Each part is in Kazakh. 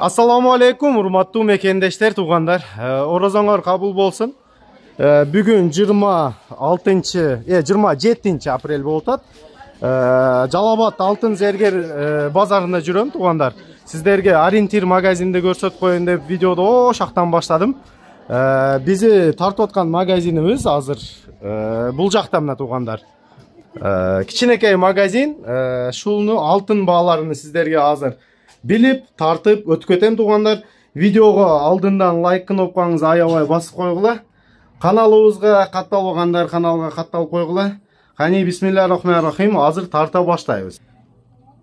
Ассаламу алейкум урматтуу мекендештер туугандар орозоңор кабыл болсун бүгүн жыйырма алтынчы жыйырма жетинчи апрель болуп атат жалал абад алтын зергер базарында жүрөм туугандар сиздерге ориентир магазинди көрсөтүп коеюн деп видеоду шақтан баштадым Бізі тартып аткан магазинибиз азыр бул жакта мына туугандар кичинекей магазин шулну алтын бааларын сиздерге азыр билип тартып өтүп кетем туугандар видеого алдындан лайкын кнопкаңызды аябай басып койгула каналыбызга катталбагандар каналга катталып койгула Қайны бисмилля рахмани рахим азыр тарта баштайбыз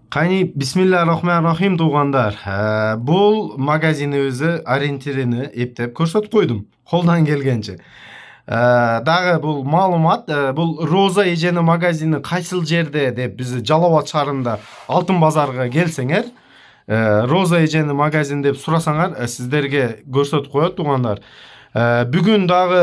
кайни бисмилля рахмани рахим туугандар ә, бул магазинибизди ориентирини эптеп көрсөтүп койдум колдон келгенче ә, дагы бул маалымат ә, бул роза эженин магазини кайсыл жерде деп бизди жалал абад шаарында алтын базарга келсеңер Э, роза эжени магазин деп сурасаңар э, сиздерге көрсөтүп коет туугандар э, бүгүн дагы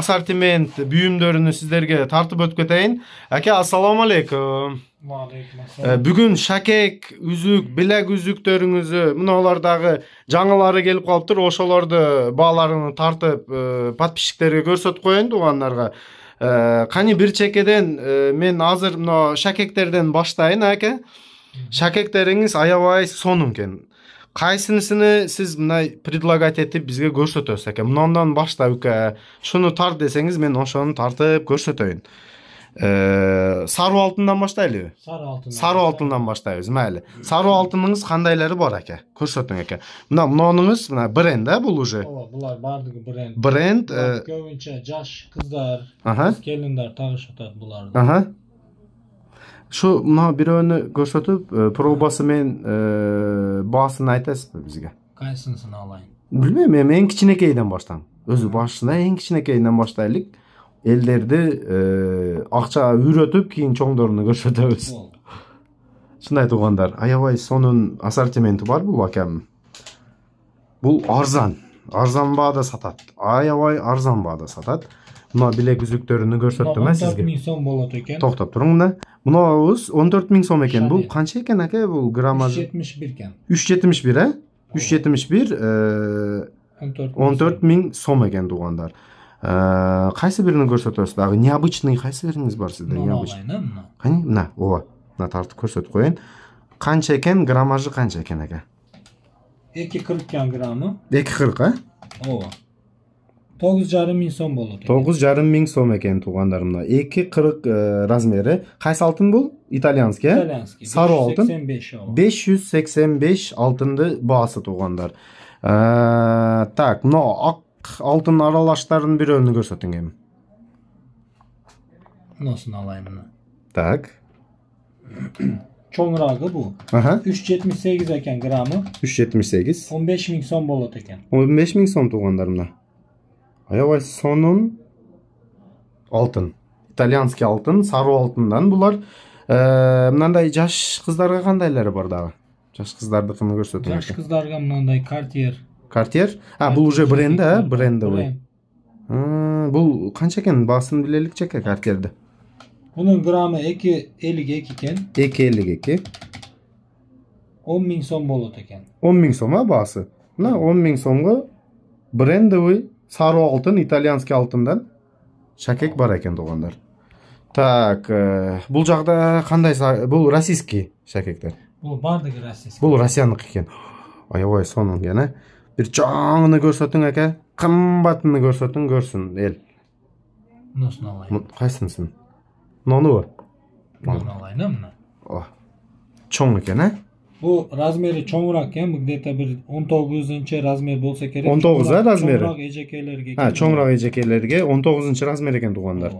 ассортимент бүйүмдөрүн сиздерге тартып өтүп кетейин аке ассалому алейкум алейкум ассалам бүгүн шакек үзүк белек үзүктөрүңүздү мыналар дагы жаңылары келип калыптыр ошолорду бааларын тартып подписчиктерге көрсөтүп коеюн туугандарга кани бир чекеден мен азыр мына шакектерден баштайын аке шакектериңиз аябай сонун экен кайсынысыны сиз мындай предлагать этип бизге көрсөтөсүз экен мынандан башта уке шуну тарт десеңиз мен ошону тартып көрсөтөйүн э, сары алтындан баштайлыбы сары алтын сары алтындан баштайбыз мейли сары алтыныңыз кандайлары бар эке көрсөтүң эке мына мынаныңыз мына бренд да бул уже ооба булар баардыгы бренд бренд э, көбүнчө жаш кыздар келиндер тагышып атат буларды шо мына біреуіні көрсетіп пробасы басын айтасыз ба бізге қайсысын алайын билбейм эми эң кичинекейден баштам өзү башында эң кичинекейинен баштайлык элдерди ақша үйретіп кейін чоңдоруна көрсөтөбүз чындай туугандар аябай сонун ассортименти бар бул акамдын бул арзан арзан баада сатат аябай арзан баада сатат bilak uzukdorini ko'rsatdim a sizga o'n to'rt ming so'm bo'ladi ekan to'xtab turing unda bunovis o'n to'rt so'm ekan bu qancha ekan aka bu grammaj 371 yetmish 371 ekan 371 yetmish bir a uch yetmish bir e, o'n to'rt so'm ekan tug'onlar e, qaysi birini ko'rsatasiz agi необычный qaysi bor sizda необычный qani mana ova mana tortib ko'rsatib qo'yayin qancha ekan grammaji qancha ekan aka 2.40 qirq 2.40 grammi ikki ova тогуз жарым миң сом болот экен тогуз жарым миң сом экен туугандар мына эки кырк размери кайсы алтын бул итальянский э итальянский сары алтын сексен беш ооба беш жүз сексен беш алтынды баасы туугандар так мына ак алтын аралаштардын бирөөнү көрсөтүңем мынусун алайын мына так çoğunrağı bu. Aha. 3.78 eken gramı. 3.78. 15 bin son bolot eken. 15 bin son tuğanlarımda. Аябай сонун алтын итальянский алтын сары алтындан бұлар э, мынандай жаш қыздарға қандайлары бар дағы жаш қыздардыкын көрсөтүң жаш кыздарга мындай картьер картьер а бул уже бренд а брендовый бул канча экен баасын билелик жеке картьерди бунун граммы эки элүү эки экен эки элүү эки он миң сом болот экен он миң сом а баасы мына он миң сомго брендовый сары алтын итальянский алтындан шакек бар екен do'konlar так э, бұл жағда қандай бұл российский шәкектер бұл барлығы российский бұл россияныкы екен аябай соның екен бір жаңыны көрсөтүң әке қымбатыны көрсөтүң көрсін ел мыносын алайын қайсынысын мынаныбы мынаны алайын да мына чоң екен ә bu razmeri cho'ngroq ekan bu где то bir o'n to'qqizinchi razmer bo'lsa kerak o'n to'qqiz a razmeri cho'ngroq ejakallarga ha cho'ngroq ejakallarga o'n to'qqizinchi razmer ekan tug'anlar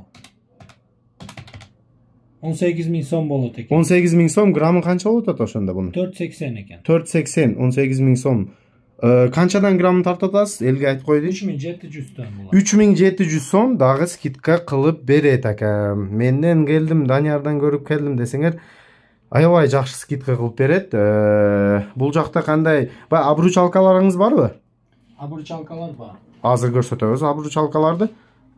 o'n sakkiz so'm bo'ladi ekan 18 sakkiz so'm grammi qancha bo'ladi o'shanda buni to'rt sakson ekan to'rt sakson o'n so'm qanchadan ee, gramm tortatasiz elga aytib qo'ydik uch 3.700 yetti yuzdan uch ming yetti yuz so'm dag'i skidka qilib beradi aka mendan keldim danyardan ko'rib keldim desanglar аябай жақсы скидка қылып береді ә, бұл жақта қандай баягы обручалкаларыңыз барбы обручалкалар бар азыр көрсөтөбүз обручалкаларды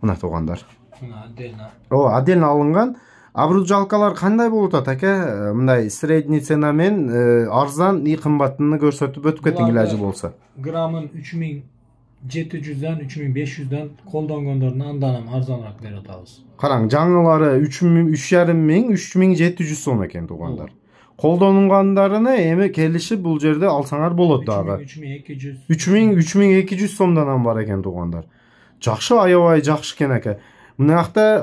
мына туугандар мына отдельно ооба отдельно алынган обручалкалар кандай болуп атат аке э, мындай средний цена менен э, арзан и кымбатыны көрсөтүп өтүп кетиң иляжы болсо граммын үч миң жети жүздөн үч миң беш жүздөн колдонгондорун андан Karan арзаныраак берип атабыз караң жаңылары үч миң үч жарым миң үч миң жети жүз сом экен туугандар 3.200 эми келишип бул жерде алсаңар болот дагы үч миң эки жүз үч миң үч миң эки жүз сомдон бар экен туугандар жакшы аябай жакшы экен аке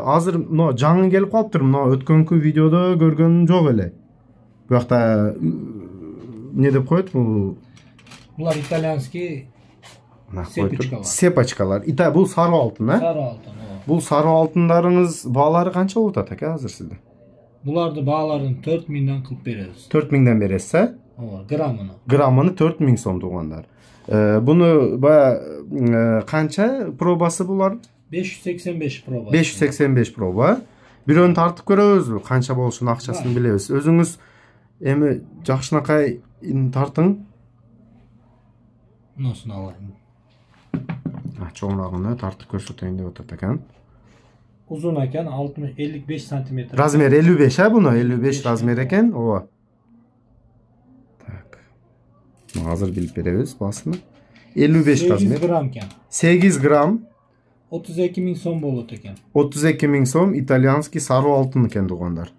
азыр жаңы мына деп итальянский мына қойып сепочкалар и бұл сары алтын ә сары алтын ооба бұл сары алтындарыңыз бағалары қанша болады атаке қазір сізде бұларды бағаларын төрт мыңнан қылып береміз төрт мыңнан бересіз ә ооба граммына граммына төрт мың сом туғандар ә, бұны баяғы қанша пробасы бұлар беш жүз сексен беш проба беш жүз сексен беш проба бирөөнү тартып көрөбүзбү канча болушун акчасын билебиз өзүңүз эми жакшынакай тартың мынусун алайын cho'nrog'ini tortib ko'rsataylik deyotadi ekan uzun ekan oltmish ellik besh santimetr razmer ellik besh a buni ellik besh razmer ekan ova так hazır bilib beramiz basini ellik besh razmer sekiz gramm ekan sekiz gramm o'ttiz ikki so'm bol ekan o'ttiz ikki ming so'm italyanskiy sari oltin ekan do'konlar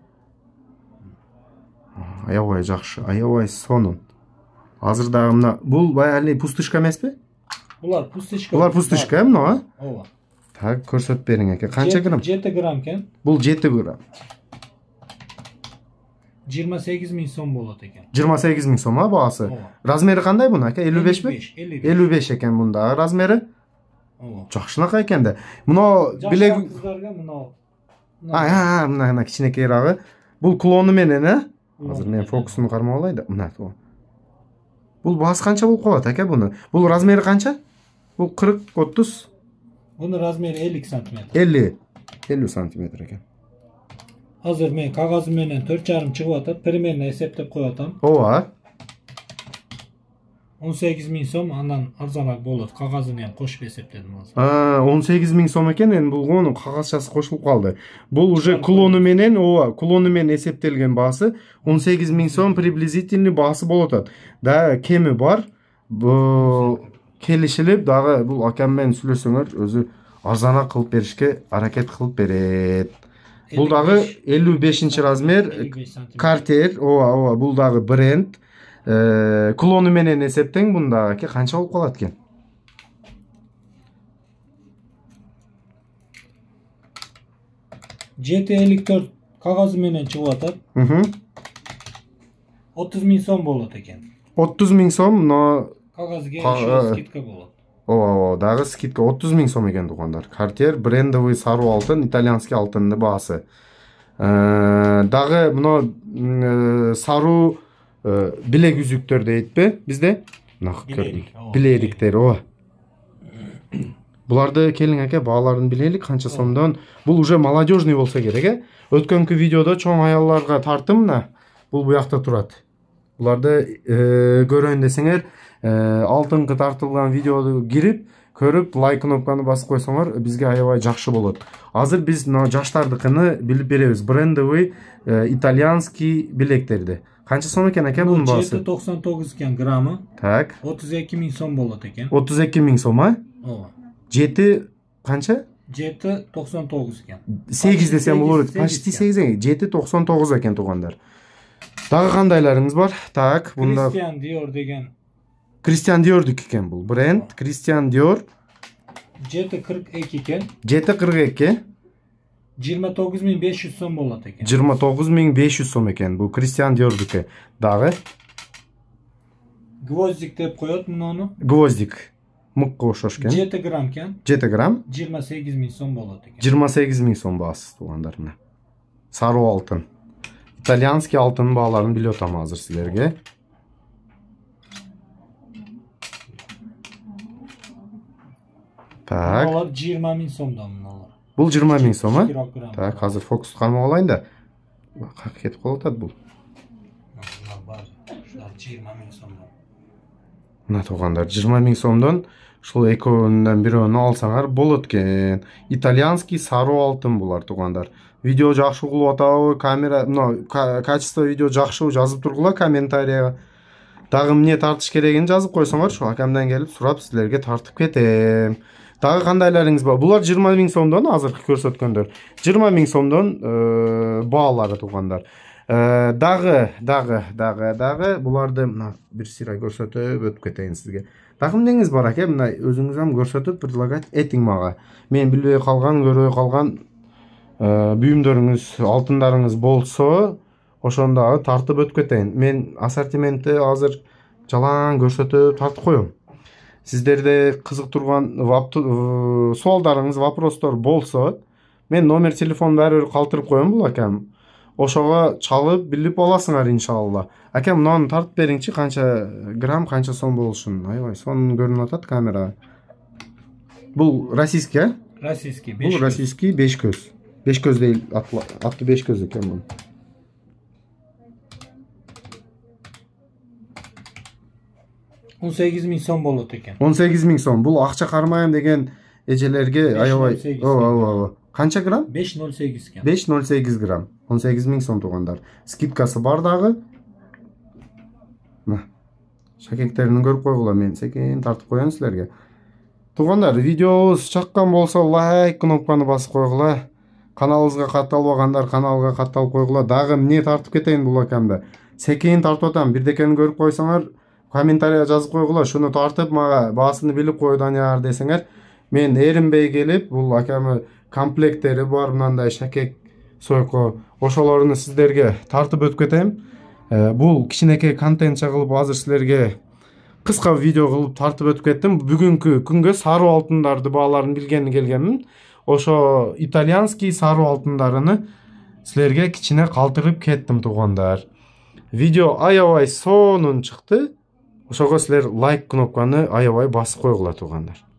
аябай жакшы аябай sonun. Hazır дагы мына бул баягы эле пустышка эмеспи bular pustichka bular pustishka bunaqa ova так ko'rsatib bering aka qancha gramm yetti gramm ekan bul yetti gramm yigirma sakkiz ming so'm bo'ladi ekan yigirma sakkiz ming so'm bahosi razmeri qanday buni aka ellik beshmi ellik besh ekan bunda razmeri joh shunaqa ekanda buno bilak qizlarga buno ha ha bunaqa kichinakrog'i bu kloni menini hozir men fokusini qarmoqlaydi mana бұл бас қанша болып қалады әке бұны бұл размері қанша бұл қырық отыз бұны размері елу сантиметр елу элүү сантиметр экен азыр мен қағазыменен менен төрт жарым чыгып атат примерно эсептеп коюп атам ооба он сегіз миң сом андан арзаныраак болот кагазы менен кошуп эсептедим азыр он сегиз миң сом екен эми бұл оның қағазшасы қосылып қалды бұл уже менен ооба менен эсептелген басы он сегиз миң сом приблизительный басы болуп атат да кеми бар келишилип дагы бул акам менен сүйлөшсөңөр өзү арзаныраак кылып беришке аракет кылып берет бул дагы элүү бешинчи размер картер ооба ооба бул дагы бренд клону менен эсептең бундагы канча болуп калат экен жети элүү төрт кагазы менен чыгып атат отуз миң сом болот экен отуз миң сом мына кагазга скидка болот ооба ооба дагы скидка отуз миң сом экен туугандар картер брендовый сары алтын итальянский алтындын баасы э, дагы мына э, сары билек үзүктөр дейтпи бизде билериктер ооба буларды келиң аке бааларын билелик канча сомдон бул уже молодежный болсо керек э өткөнкү видеодо чоң аялдарга тарты мына бул буякта турат буларды көрөйүн десеңер алтынкы тартылган видеоды кирип көрүп лайк кнопканы басып койсоңор бизге аябай жакшы болот азыр биз мына жаштардыкыны билип беребиз брендовый итальянский билектерди qancha so'm ekan aka buni bosi yetti to'qson to'qqiz ekan grammi так o'ttiz ikki ming so'm bo'ladi ekan o'ttiz ikki ming so'm a jeti qancha jeti to'qson to'qqiz ekan sekiz desam bo'laveradi почти sekiz jeti to'qson to'qqiz ekan tug'anlar tag'i qandaylaringiz bor так bunda kristian dior degan kristian diorniki ekan bu brend kristian dior jeti qirq ikki ekan jeti qirq ikki жыйырма тогуз миң беш жүз сом болот экен жыйырма тогуз миң беш жүз сом экен бул кристиан диордуки дагы гвоздик деп коет оны? гвоздик мыкка окшош экен жети грамм экен жети грамм жыйырма сегиз миң сом болот экен жыйырма сегиз миң сом баасы туугандар мына сары алтын итальянский алтындын бааларын билип атам азыр силерге так жыйырма миң сомдон бұл жиырма мың сом а так қазір фокус қармап алайын да қақ кетіп қалып бұл мына туғандар жиырма мың сомдон ушул экөөнүн бирөөнү алсаңар болот экен итальянский сары алтын булар туугандар видео жакшы угулуп атабы камера мына качество видео жакшыбы жазып тургула комментарияга дагы эмне тартыш керегин жазып ушу акамдан келип сурап силерге тартып кетем тағы қандайларыңыз бар бұлар жиырма мың сомдон азыркы көрсөткөндөр жыйырма миң сомдон э, баалары туугандар э, дагы дагы дагы дагы буларды мына бир сыйра көрсөтүп өтүп кетейин сизге дагы эмнеңиз бар аке мына өзүңүз көрсөтүп предлагать этиң мага мен билбей калган көрбөй калган э, буюмдөрүңүз алтындарыңыз болсо ошондагы тартып өтүп кетейин мен ассортиментти азыр жалаң көрсөтүп тартып коем сиздерде қызық турган суалдарыңыз вопростор болсо мен номер телефон баары бир калтырып коем бул акам ошого чалып билип аласыңар иншалла акем мынаны тартып бериңчи канча грамм канча сом болушун аябай сонун көрүнүп атат камера бул российский э российский бул российский беш көз беш көз деп аты беш көз экен бунун он сегиз миң сом болот экен он сегиз миң сом бул акча кармайм деген эжелерге аябай ооба ооба ооба канча грамм беш ноль сегиз экен беш ноль сегиз грамм он сегиз миң сом туугандар скидкасы бар дагы мына шакектерин көрүп койгула мен секин тартып коеюн силерге туугандар видеобуз чаккан болсо лайк кнопканы басып койгула каналыбызга катталбагандар каналга катталып койгула дагы эмне тартып кетейин бул акамды секин тартып атам бирдекени көрүп койсоңор комментария жазып койгула шуны тартып мага баасын билип кой данияр десеңер мен эринбей келип бул акамы комплекттері бар мынандай шакек сойко ошолорун сиздерге тартып өтүп кетем ә, бул кичинекей контент кылып азыр силерге кыска видео кылып тартып өтүп кеттим бүгүнкү күнгө сары алтындарды бааларын билгени келгенмин ошо итальянский сары алтындарыны силерге кичине калтырып кеттим туугандар видео аябай сонун чыкты ошого силер лайк кнопканы аябай басып койгула туугандар